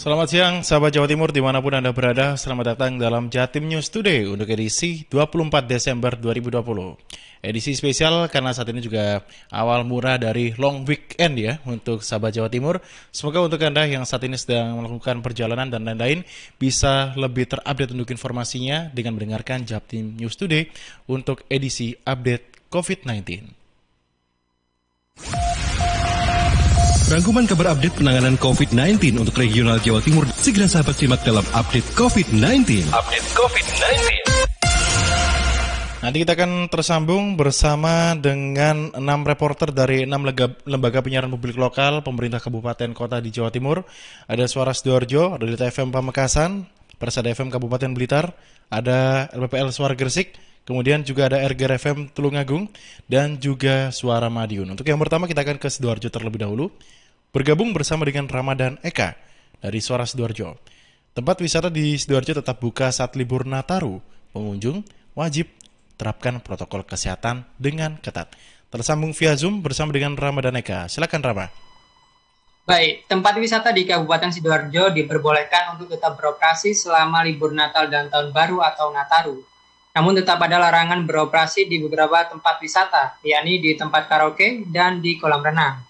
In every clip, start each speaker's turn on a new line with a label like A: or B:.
A: Selamat siang, sahabat Jawa Timur dimanapun Anda berada. Selamat datang dalam Jatim News Today untuk edisi 24 Desember 2020. Edisi spesial karena saat ini juga awal murah dari long weekend ya untuk sahabat Jawa Timur. Semoga untuk Anda yang saat ini sedang melakukan perjalanan dan lain-lain bisa lebih terupdate untuk informasinya dengan mendengarkan Jatim News Today untuk edisi update COVID-19.
B: Rangkuman kabar update penanganan COVID-19 untuk regional Jawa Timur segera sahabat simak dalam update COVID-19. Update
A: COVID-19. Nanti kita akan tersambung bersama dengan enam reporter dari enam lembaga penyiaran publik lokal pemerintah kabupaten kota di Jawa Timur. Ada Suara Sidoarjo, ada Delta FM Pamekasan, Persada FM Kabupaten Blitar, ada LPPL Suara Gresik, kemudian juga ada RGR FM Tulungagung, dan juga Suara Madiun. Untuk yang pertama kita akan ke Sidoarjo terlebih dahulu. Bergabung bersama dengan Ramadan Eka dari Suara Sidoarjo. Tempat wisata di Sidoarjo tetap buka saat libur Nataru. Pengunjung wajib terapkan protokol kesehatan dengan ketat. Tersambung via Zoom bersama dengan Ramadan Eka. Silakan Rama.
C: Baik, tempat wisata di Kabupaten Sidoarjo diperbolehkan untuk tetap beroperasi selama libur Natal dan Tahun Baru atau Nataru. Namun tetap ada larangan beroperasi di beberapa tempat wisata, yakni di tempat karaoke dan di kolam renang.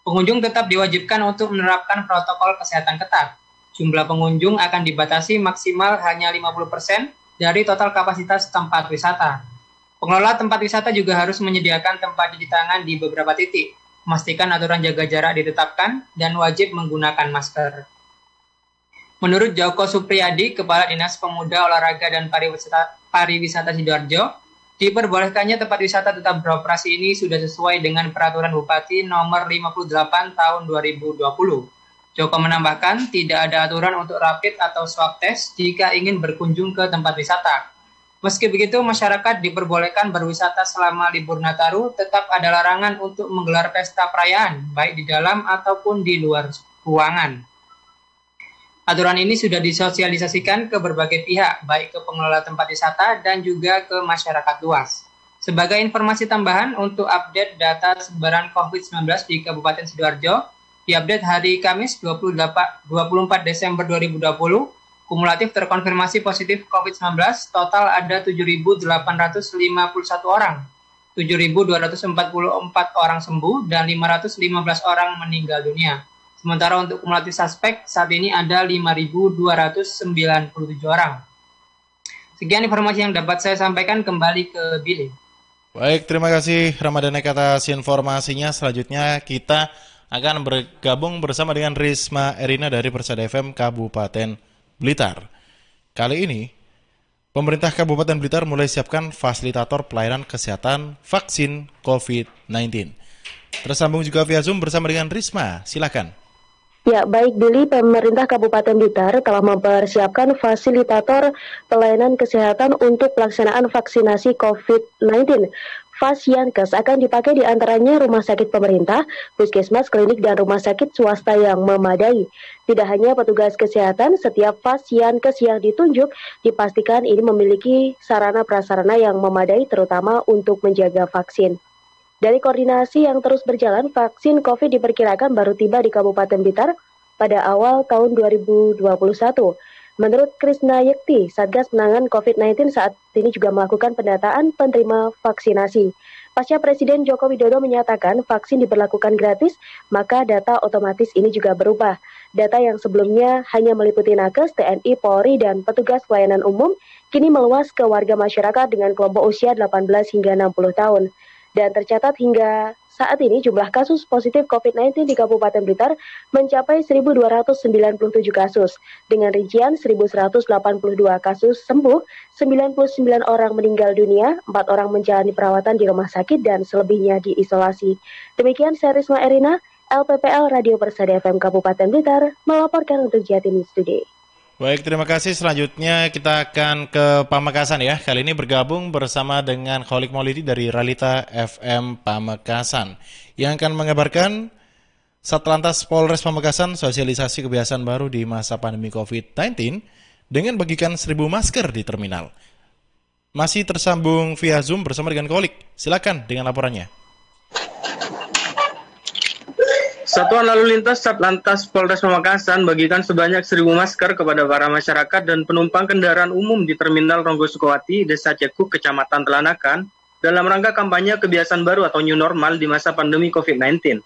C: Pengunjung tetap diwajibkan untuk menerapkan protokol kesehatan ketat. Jumlah pengunjung akan dibatasi maksimal hanya 50% dari total kapasitas tempat wisata. Pengelola tempat wisata juga harus menyediakan tempat cuci tangan di beberapa titik, memastikan aturan jaga jarak ditetapkan, dan wajib menggunakan masker. Menurut Joko Supriyadi, Kepala Dinas Pemuda Olahraga dan Pariwisata, Pariwisata Sidoarjo, Diperbolehkannya tempat wisata tetap beroperasi ini sudah sesuai dengan peraturan Bupati nomor 58 tahun 2020. Joko menambahkan, tidak ada aturan untuk rapid atau swab test jika ingin berkunjung ke tempat wisata. Meski begitu, masyarakat diperbolehkan berwisata selama libur Nataru, tetap ada larangan untuk menggelar pesta perayaan, baik di dalam ataupun di luar ruangan. Aturan ini sudah disosialisasikan ke berbagai pihak, baik ke pengelola tempat wisata dan juga ke masyarakat luas. Sebagai informasi tambahan untuk update data sebaran COVID-19 di Kabupaten Sidoarjo, diupdate hari Kamis 24 Desember 2020, kumulatif terkonfirmasi positif COVID-19 total ada 7.851 orang, 7.244 orang sembuh, dan 515 orang meninggal dunia. Sementara untuk kumulatif suspek saat ini ada 5.297 orang. Sekian informasi yang dapat saya sampaikan kembali ke Billy.
A: Baik, terima kasih Ramadhan Eka atas informasinya. Selanjutnya kita akan bergabung bersama dengan Risma Erina dari Persada FM Kabupaten Blitar. Kali ini, pemerintah Kabupaten Blitar mulai siapkan fasilitator pelayanan kesehatan vaksin COVID-19. Tersambung juga via Zoom bersama dengan Risma. Silakan.
D: Ya, baik Billy, pemerintah Kabupaten Blitar telah mempersiapkan fasilitator pelayanan kesehatan untuk pelaksanaan vaksinasi COVID-19. Fasiankes akan dipakai di antaranya rumah sakit pemerintah, puskesmas, klinik, dan rumah sakit swasta yang memadai. Tidak hanya petugas kesehatan, setiap Fasiankes yang ditunjuk dipastikan ini memiliki sarana prasarana yang memadai terutama untuk menjaga vaksin. Dari koordinasi yang terus berjalan, vaksin COVID diperkirakan baru tiba di Kabupaten Blitar pada awal tahun 2021. Menurut Krisna Yekti, Satgas penangan COVID-19 saat ini juga melakukan pendataan penerima vaksinasi. Pasca Presiden Joko Widodo menyatakan vaksin diberlakukan gratis, maka data otomatis ini juga berubah. Data yang sebelumnya hanya meliputi nakes, TNI, Polri, dan petugas pelayanan umum, kini meluas ke warga masyarakat dengan kelompok usia 18 hingga 60 tahun dan tercatat hingga saat ini jumlah kasus positif COVID-19 di Kabupaten Blitar mencapai 1.297 kasus, dengan rincian 1.182 kasus sembuh, 99 orang meninggal dunia, 4 orang menjalani perawatan di rumah sakit, dan selebihnya diisolasi. Demikian saya Risma Erina, LPPL Radio Persada FM Kabupaten Blitar, melaporkan untuk Jatim Today.
A: Baik, terima kasih. Selanjutnya kita akan ke Pamekasan ya. Kali ini bergabung bersama dengan Kholik Maulidi dari Ralita FM Pamekasan yang akan mengabarkan Satlantas Polres Pamekasan sosialisasi kebiasaan baru di masa pandemi COVID-19 dengan bagikan 1000 masker di terminal. Masih tersambung via Zoom bersama dengan Kholik. Silakan dengan laporannya. Satuan Lalu Lintas Satlantas Polres Pamekasan
E: bagikan sebanyak 1.000 masker kepada para masyarakat dan penumpang kendaraan umum di Terminal Ronggo Sukowati, Desa Cekuk, Kecamatan Telanakan, dalam rangka kampanye kebiasaan baru atau new normal di masa pandemi COVID-19.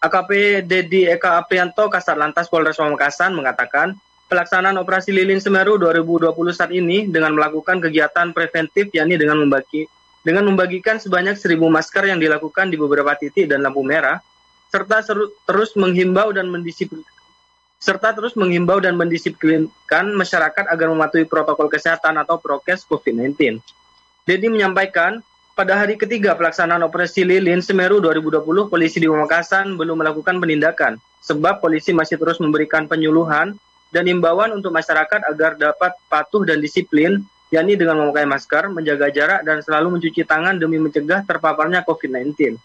E: AKP Dedi Eka Aprianto Kasat Lantas Polres Pamekasan mengatakan, pelaksanaan operasi Lilin Semeru 2020 saat ini dengan melakukan kegiatan preventif yakni dengan membagi dengan membagikan sebanyak 1.000 masker yang dilakukan di beberapa titik dan lampu merah serta seru, terus menghimbau dan mendisiplinkan serta terus menghimbau dan mendisiplinkan masyarakat agar mematuhi protokol kesehatan atau prokes COVID-19. Dedi menyampaikan, pada hari ketiga pelaksanaan operasi Lilin Semeru 2020, polisi di Pamekasan belum melakukan penindakan, sebab polisi masih terus memberikan penyuluhan dan imbauan untuk masyarakat agar dapat patuh dan disiplin, yakni dengan memakai masker, menjaga jarak, dan selalu mencuci tangan demi mencegah terpaparnya COVID-19.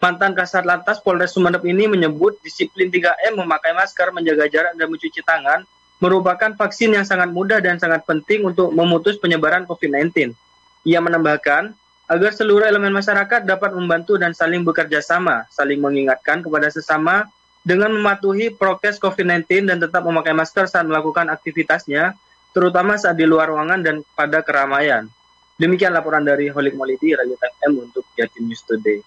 E: Mantan Kasat Lantas Polres Sumeneb ini menyebut disiplin 3M memakai masker, menjaga jarak, dan mencuci tangan merupakan vaksin yang sangat mudah dan sangat penting untuk memutus penyebaran COVID-19. Ia menambahkan, agar seluruh elemen masyarakat dapat membantu dan saling bekerja sama, saling mengingatkan kepada sesama dengan mematuhi prokes COVID-19 dan tetap memakai masker saat melakukan aktivitasnya, terutama saat di luar ruangan dan pada keramaian. Demikian laporan dari Holik Molidi, Radio FM untuk Jatim News Today.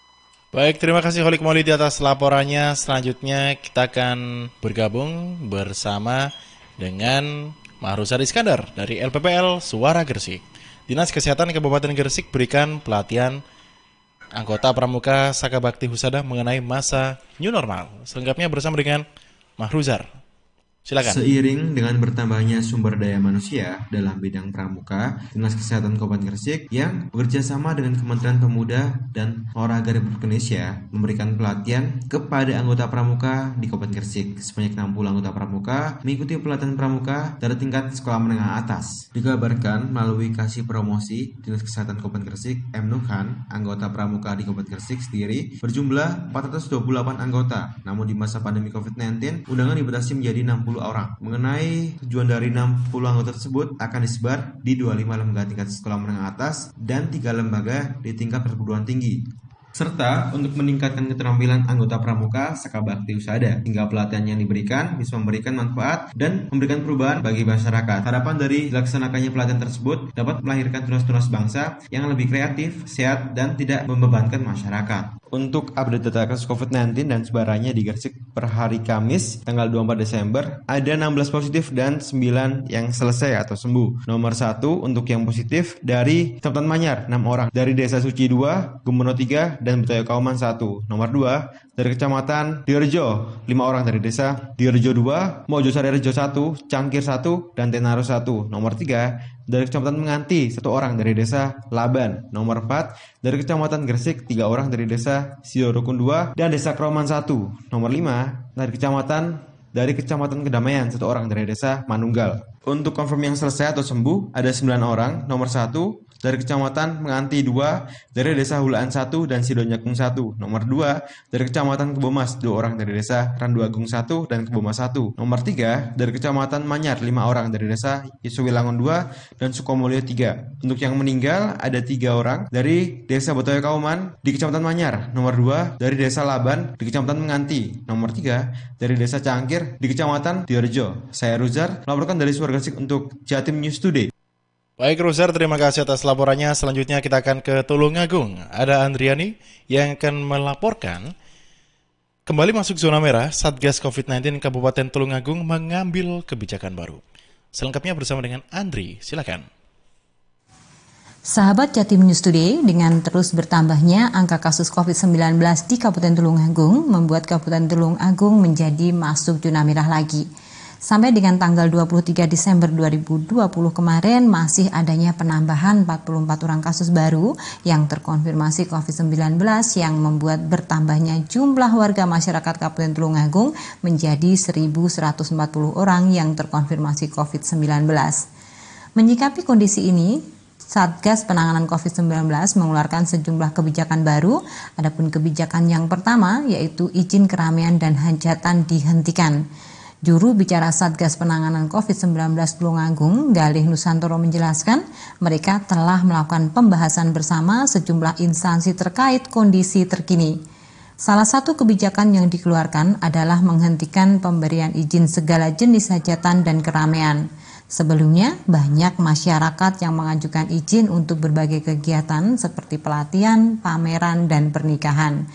A: Baik, terima kasih Holik di atas laporannya. Selanjutnya kita akan bergabung bersama dengan Mahrusar Iskandar dari LPPL Suara Gresik. Dinas Kesehatan Kabupaten Gresik berikan pelatihan anggota Pramuka Saka Bakti Husada mengenai masa new normal. Selengkapnya bersama dengan Mahruzar. Silakan. Seiring dengan
B: bertambahnya sumber daya manusia dalam bidang pramuka, Dinas Kesehatan Kabupaten Gresik yang bekerja sama dengan Kementerian Pemuda dan Olahraga Republik Indonesia memberikan pelatihan kepada anggota pramuka di Kabupaten Gresik. Sebanyak 60 anggota pramuka mengikuti pelatihan pramuka dari tingkat sekolah menengah atas. Dikabarkan melalui kasih promosi Dinas Kesehatan Kabupaten Gresik, M. Nuhan, anggota pramuka di Kabupaten Gresik sendiri berjumlah 428 anggota. Namun di masa pandemi COVID-19, undangan dibatasi menjadi 60 orang. Mengenai tujuan dari 60 anggota tersebut akan disebar di 25 lembaga tingkat sekolah menengah atas dan 3 lembaga di tingkat perguruan tinggi serta untuk meningkatkan keterampilan anggota pramuka Sekabakti usada hingga pelatihan yang diberikan bisa memberikan manfaat dan memberikan perubahan bagi masyarakat. Harapan dari dilaksanakannya pelatihan tersebut dapat melahirkan tunas-tunas bangsa yang lebih kreatif, sehat, dan tidak membebankan masyarakat untuk update data kasus COVID-19 dan sebarannya di Gresik per hari Kamis tanggal 24 Desember ada 16 positif dan 9 yang selesai atau sembuh. Nomor 1 untuk yang positif dari Kecamatan Manyar 6 orang, dari Desa Suci 2, Gumono 3, dan Betoyo Kauman 1. Nomor 2 dari Kecamatan Dirjo 5 orang dari Desa Dirjo 2, Mojosari Rejo 1, Cangkir 1, dan Tenaro 1. Nomor 3 dari Kecamatan Menganti satu orang dari desa Laban. Nomor 4 dari Kecamatan Gresik tiga orang dari desa Sidorukun 2 dan desa Kroman 1. Nomor 5 dari Kecamatan dari Kecamatan Kedamaian satu orang dari desa Manunggal. Untuk konfirm yang selesai atau sembuh ada 9 orang. Nomor 1 dari Kecamatan Menganti 2, dari Desa Hulaan 1 dan Sidonyakung 1. Nomor 2, dari Kecamatan Kebomas 2 orang dari Desa Randu Agung 1 dan Kebomas 1. Nomor 3, dari Kecamatan Manyar 5 orang dari Desa Yesuwilangon 2 dan Sukomulyo 3. Untuk yang meninggal ada 3 orang dari Desa Betoyo Kauman di Kecamatan Manyar. Nomor 2, dari Desa Laban di Kecamatan Menganti. Nomor 3, dari Desa Cangkir di Kecamatan
A: Diorejo. Saya Ruzar, melaporkan dari Sik untuk Jatim News Today. Baik Ruser, terima kasih atas laporannya. Selanjutnya kita akan ke Tulungagung. Ada Andriani yang akan melaporkan kembali masuk zona merah, Satgas COVID-19 Kabupaten Tulungagung mengambil kebijakan baru. Selengkapnya bersama dengan Andri, silakan.
F: Sahabat Jatim News Today, dengan terus bertambahnya angka kasus COVID-19 di Kabupaten Tulungagung, membuat Kabupaten Tulungagung menjadi masuk zona merah lagi. Sampai dengan tanggal 23 Desember 2020 kemarin masih adanya penambahan 44 orang kasus baru yang terkonfirmasi COVID-19 yang membuat bertambahnya jumlah warga masyarakat Kabupaten Tulungagung menjadi 1.140 orang yang terkonfirmasi COVID-19. Menyikapi kondisi ini, Satgas Penanganan COVID-19 mengeluarkan sejumlah kebijakan baru. Adapun kebijakan yang pertama yaitu izin keramaian dan hajatan dihentikan. Juru bicara Satgas Penanganan COVID-19 Tulungagung, Galih Nusantoro menjelaskan, mereka telah melakukan pembahasan bersama sejumlah instansi terkait kondisi terkini. Salah satu kebijakan yang dikeluarkan adalah menghentikan pemberian izin segala jenis hajatan dan keramaian. Sebelumnya, banyak masyarakat yang mengajukan izin untuk berbagai kegiatan seperti pelatihan, pameran, dan pernikahan.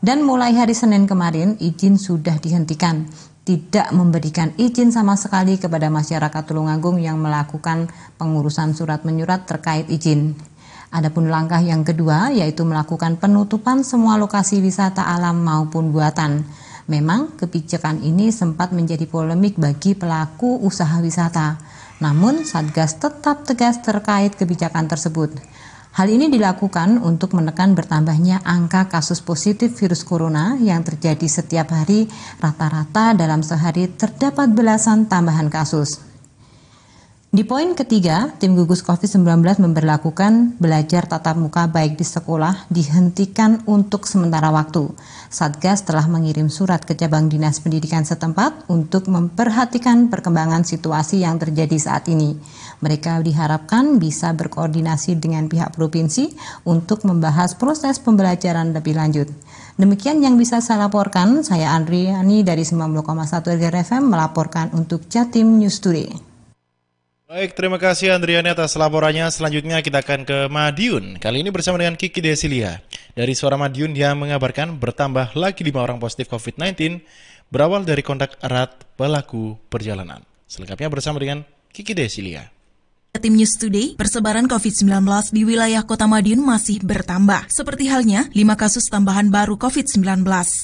F: Dan mulai hari Senin kemarin, izin sudah dihentikan tidak memberikan izin sama sekali kepada masyarakat Tulungagung yang melakukan pengurusan surat menyurat terkait izin. Adapun langkah yang kedua yaitu melakukan penutupan semua lokasi wisata alam maupun buatan. Memang kebijakan ini sempat menjadi polemik bagi pelaku usaha wisata. Namun Satgas tetap tegas terkait kebijakan tersebut. Hal ini dilakukan untuk menekan bertambahnya angka kasus positif virus corona yang terjadi setiap hari. Rata-rata dalam sehari terdapat belasan tambahan kasus. Di poin ketiga, tim gugus COVID-19 memperlakukan belajar tatap muka baik di sekolah dihentikan untuk sementara waktu. Satgas telah mengirim surat ke cabang dinas pendidikan setempat untuk memperhatikan perkembangan situasi yang terjadi saat ini. Mereka diharapkan bisa berkoordinasi dengan pihak provinsi untuk membahas proses pembelajaran lebih lanjut. Demikian yang bisa saya laporkan. Saya Andriani dari 90,1 FM melaporkan untuk Jatim News Today.
A: Baik, terima kasih Andriani atas laporannya. Selanjutnya kita akan ke Madiun. Kali ini bersama dengan Kiki Desilia. Dari Suara Madiun Dia mengabarkan bertambah lagi lima orang positif COVID-19 berawal dari kontak erat pelaku perjalanan. Selengkapnya bersama dengan Kiki Desilia.
G: Tim News Today, persebaran COVID-19 di wilayah Kota Madiun masih bertambah. Seperti halnya, 5 kasus tambahan baru COVID-19,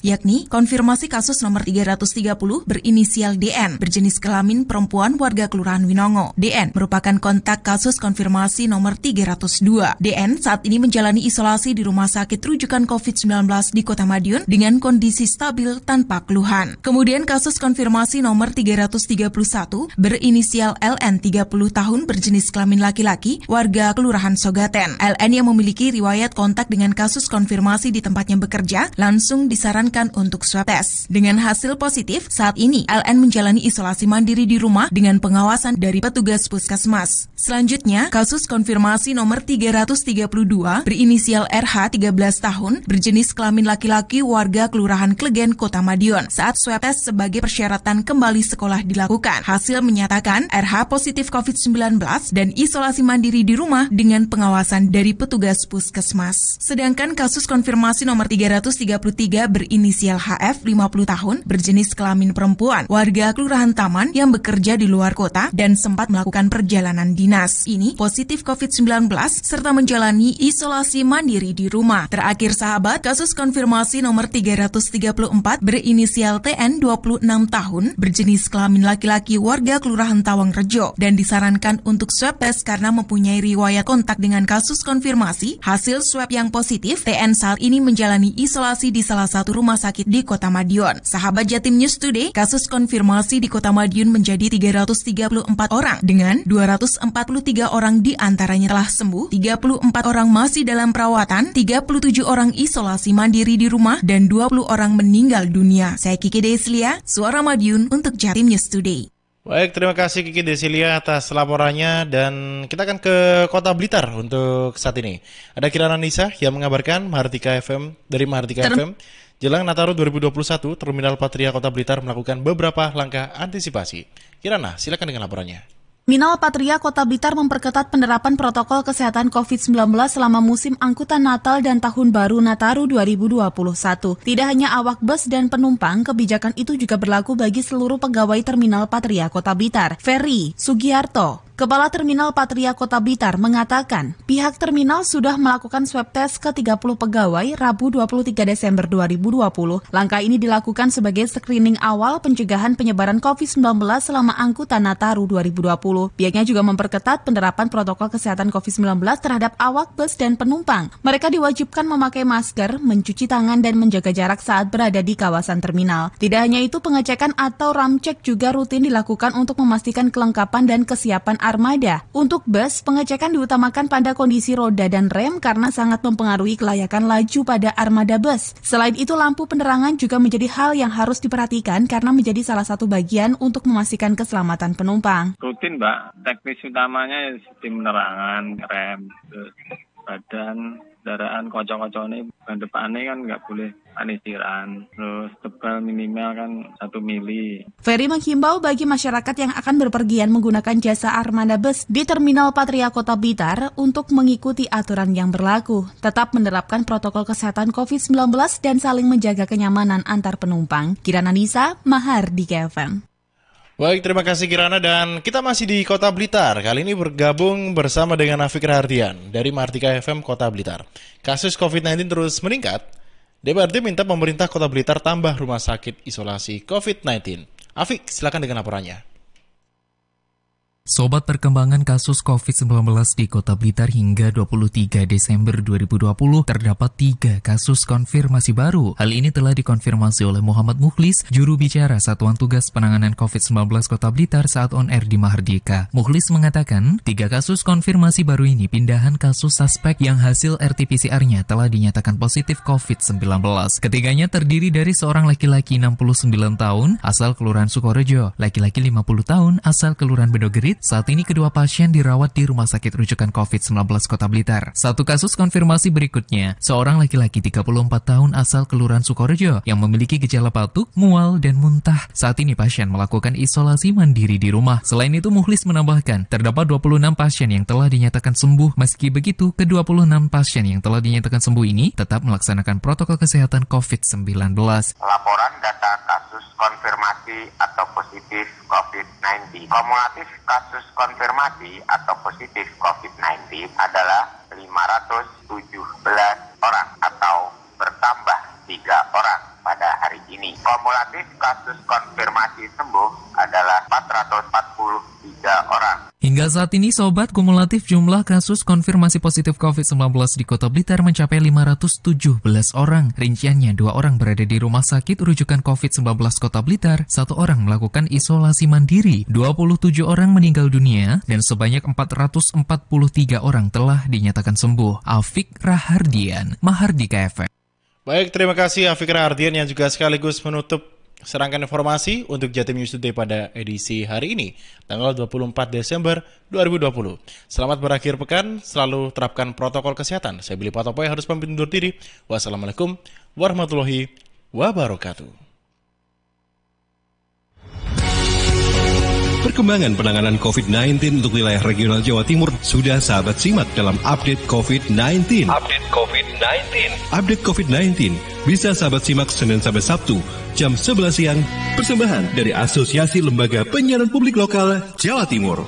G: yakni konfirmasi kasus nomor 330 berinisial DN, berjenis kelamin perempuan warga Kelurahan Winongo. DN merupakan kontak kasus konfirmasi nomor 302. DN saat ini menjalani isolasi di rumah sakit rujukan COVID-19 di Kota Madiun dengan kondisi stabil tanpa keluhan. Kemudian kasus konfirmasi nomor 331 berinisial LN 30 tahun berjenis jenis kelamin laki-laki, warga Kelurahan Sogaten. LN yang memiliki riwayat kontak dengan kasus konfirmasi di tempatnya bekerja, langsung disarankan untuk swab test. Dengan hasil positif, saat ini LN menjalani isolasi mandiri di rumah dengan pengawasan dari petugas puskesmas. Selanjutnya, kasus konfirmasi nomor 332 berinisial RH 13 tahun berjenis kelamin laki-laki warga Kelurahan Klegen, Kota Madiun. Saat swab test sebagai persyaratan kembali sekolah dilakukan, hasil menyatakan RH positif COVID-19 dan isolasi mandiri di rumah dengan pengawasan dari petugas puskesmas. Sedangkan kasus konfirmasi nomor 333 berinisial HF 50 tahun berjenis kelamin perempuan, warga Kelurahan Taman yang bekerja di luar kota dan sempat melakukan perjalanan dinas. Ini positif COVID-19 serta menjalani isolasi mandiri di rumah. Terakhir sahabat, kasus konfirmasi nomor 334 berinisial TN 26 tahun berjenis kelamin laki-laki warga Kelurahan Tawang Rejo dan disarankan untuk swab tes karena mempunyai riwayat kontak dengan kasus konfirmasi. Hasil swab yang positif, TN saat ini menjalani isolasi di salah satu rumah sakit di Kota Madiun. Sahabat Jatim News Today, kasus konfirmasi di Kota Madiun menjadi 334 orang dengan 243 orang di antaranya telah sembuh, 34 orang masih dalam perawatan, 37 orang isolasi mandiri di rumah, dan 20 orang meninggal dunia. Saya Kiki Deslia, Suara Madiun untuk Jatim News Today.
A: Baik, terima kasih Kiki Desilia atas laporannya dan kita akan ke Kota Blitar untuk saat ini. Ada Kirana Nisa yang mengabarkan Mahartika FM dari Mahartika Ter FM. Jelang Nataru 2021, Terminal Patria Kota Blitar melakukan beberapa langkah antisipasi. Kirana, silakan dengan laporannya.
H: Minal Patria Kota Blitar memperketat penerapan protokol kesehatan COVID-19 selama musim angkutan Natal dan Tahun Baru Nataru 2021. Tidak hanya awak bus dan penumpang, kebijakan itu juga berlaku bagi seluruh pegawai Terminal Patria Kota Blitar. Ferry Sugiharto Kepala Terminal Patria Kota Blitar mengatakan pihak terminal sudah melakukan swab test ke 30 pegawai Rabu 23 Desember 2020. Langkah ini dilakukan sebagai screening awal pencegahan penyebaran COVID-19 selama angkutan Nataru 2020. Pihaknya juga memperketat penerapan protokol kesehatan COVID-19 terhadap awak bus dan penumpang. Mereka diwajibkan memakai masker, mencuci tangan, dan menjaga jarak saat berada di kawasan terminal. Tidak hanya itu, pengecekan atau ramcek juga rutin dilakukan untuk memastikan kelengkapan dan kesiapan armada. Untuk bus, pengecekan diutamakan pada kondisi roda dan rem karena sangat mempengaruhi kelayakan laju pada armada bus. Selain itu, lampu penerangan juga menjadi hal yang harus diperhatikan karena menjadi salah satu bagian untuk memastikan keselamatan penumpang.
E: Rutin, Mbak. Teknis utamanya ya, sistem penerangan, rem, badan, kendaraan kocok-kocok ini ban depannya kan nggak boleh anisiran. Terus tebal minimal kan satu mili.
H: Ferry menghimbau bagi masyarakat yang akan berpergian menggunakan jasa armada bus di Terminal Patria Kota Bitar untuk mengikuti aturan yang berlaku, tetap menerapkan protokol kesehatan COVID-19 dan saling menjaga kenyamanan antar penumpang. Kirana Nisa, Mahar di KFM.
A: Baik, terima kasih Kirana dan kita masih di Kota Blitar. Kali ini bergabung bersama dengan Afik Rahardian dari Martika FM Kota Blitar. Kasus COVID-19 terus meningkat. DPRD minta pemerintah Kota Blitar tambah rumah sakit isolasi COVID-19. Afik, silakan dengan laporannya.
I: Sobat perkembangan kasus COVID-19 di Kota Blitar hingga 23 Desember 2020 terdapat tiga kasus konfirmasi baru. Hal ini telah dikonfirmasi oleh Muhammad Mukhlis, juru bicara Satuan Tugas Penanganan COVID-19 Kota Blitar saat on air di Mahardika. Mukhlis mengatakan, tiga kasus konfirmasi baru ini pindahan kasus suspek yang hasil RT-PCR-nya telah dinyatakan positif COVID-19. Ketiganya terdiri dari seorang laki-laki 69 tahun asal Kelurahan Sukorejo, laki-laki 50 tahun asal Kelurahan Bedogeri, COVID, saat ini kedua pasien dirawat di Rumah Sakit Rujukan COVID-19 Kota Blitar. Satu kasus konfirmasi berikutnya, seorang laki-laki 34 tahun asal Kelurahan Sukorejo yang memiliki gejala batuk, mual, dan muntah. Saat ini pasien melakukan isolasi mandiri di rumah. Selain itu, Muhlis menambahkan, terdapat 26 pasien yang telah dinyatakan sembuh. Meski begitu, ke-26 pasien yang telah dinyatakan sembuh ini tetap melaksanakan protokol kesehatan COVID-19. Laporan data konfirmasi atau positif COVID-19.
B: Kumulatif kasus konfirmasi atau positif COVID-19 adalah 517 orang atau bertambah orang pada hari ini. Kumulatif kasus konfirmasi sembuh adalah
I: 443 orang. Hingga saat ini, Sobat, kumulatif jumlah kasus konfirmasi positif COVID-19 di Kota Blitar mencapai 517 orang. Rinciannya, dua orang berada di rumah sakit rujukan COVID-19 Kota Blitar, satu orang melakukan isolasi mandiri, 27 orang meninggal dunia, dan sebanyak 443 orang telah dinyatakan sembuh. Afik Rahardian, Mahardika FM.
A: Baik, terima kasih Afikra Ardian yang juga sekaligus menutup serangkaian informasi untuk Jatim News Today pada edisi hari ini, tanggal 24 Desember 2020. Selamat berakhir pekan, selalu terapkan protokol kesehatan. Saya Billy Patopoy harus pamit undur diri. Wassalamualaikum warahmatullahi wabarakatuh.
B: Perkembangan penanganan COVID-19 untuk wilayah regional Jawa Timur sudah sahabat simak dalam update COVID-19. Update COVID-19. Update COVID-19 bisa sahabat simak Senin sampai Sabtu jam 11 siang persembahan dari Asosiasi Lembaga Penyiaran Publik Lokal Jawa Timur.